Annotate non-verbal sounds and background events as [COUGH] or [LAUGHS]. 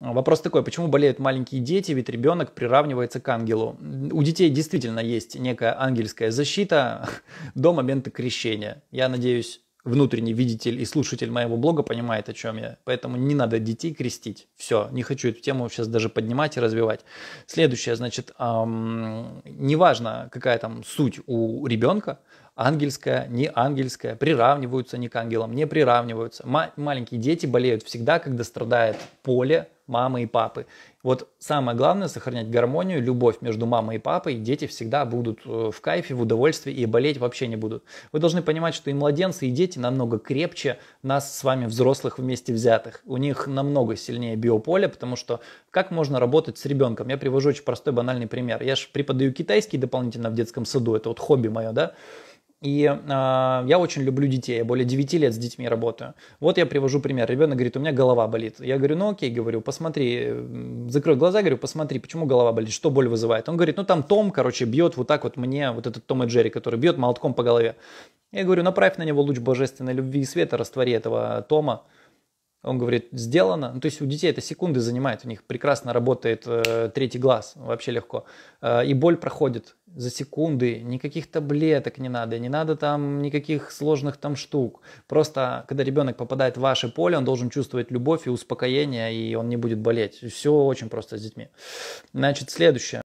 Вопрос такой, почему болеют маленькие дети, ведь ребенок приравнивается к ангелу. У детей действительно есть некая ангельская защита [LAUGHS] до момента крещения. Я надеюсь, внутренний видитель и слушатель моего блога понимает, о чем я. Поэтому не надо детей крестить. Все, не хочу эту тему сейчас даже поднимать и развивать. Следующее, значит, эм, неважно, какая там суть у ребенка, ангельская, не ангельская, приравниваются не к ангелам, не приравниваются. Ма- маленькие дети болеют всегда, когда страдает поле, мамы и папы. Вот самое главное сохранять гармонию, любовь между мамой и папой. Дети всегда будут э, в кайфе, в удовольствии и болеть вообще не будут. Вы должны понимать, что и младенцы, и дети намного крепче нас с вами взрослых вместе взятых. У них намного сильнее биополе, потому что как можно работать с ребенком? Я привожу очень простой банальный пример. Я же преподаю китайский дополнительно в детском саду, это вот хобби мое, да? И э, я очень люблю детей, я более 9 лет с детьми работаю. Вот я привожу пример. Ребенок говорит, у меня голова болит. Я говорю, ну окей, говорю, посмотри, закрой глаза, говорю, посмотри, почему голова болит, что боль вызывает. Он говорит, ну там Том, короче, бьет вот так вот мне, вот этот Том и Джерри, который бьет молотком по голове. Я говорю, направь на него луч божественной любви и света, раствори этого Тома. Он говорит, сделано. Ну, то есть у детей это секунды занимает, у них прекрасно работает э, третий глаз, вообще легко. Э, и боль проходит за секунды, никаких таблеток не надо, не надо там никаких сложных там штук. Просто когда ребенок попадает в ваше поле, он должен чувствовать любовь и успокоение, и он не будет болеть. Все очень просто с детьми. Значит, следующее.